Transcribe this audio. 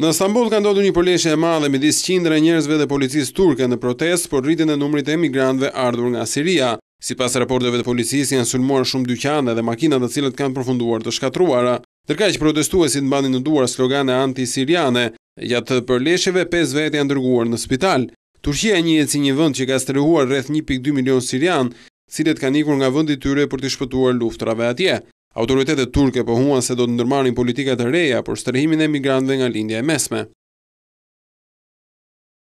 Në Istanbul ka ndodhur një përleshje e madhe midis qindra njerëzve dhe policisë turke në protestë për rritjen e numrit të emigrantëve ardhur nga Siria. Sipas raporteve të policisë, janë sulmuar shumë dyqane dhe makina të cilët kanë përfunduar të shkatruara. Ndërkaq protestuesit mbanin në duar slogane anti-siriane. Gjatë të përleshjeve 5 vete janë dërguar në spital. Turqia e si një vend që ka strehuar rreth 1.2 milion sirian, cilët kanë ikur nga vendi i tyre për të shpëtuar luftrave atje. Autoritetet turke pohuan se do të ndërmarin politikat e reja për strehimin e migrantve nga lindja e mesme.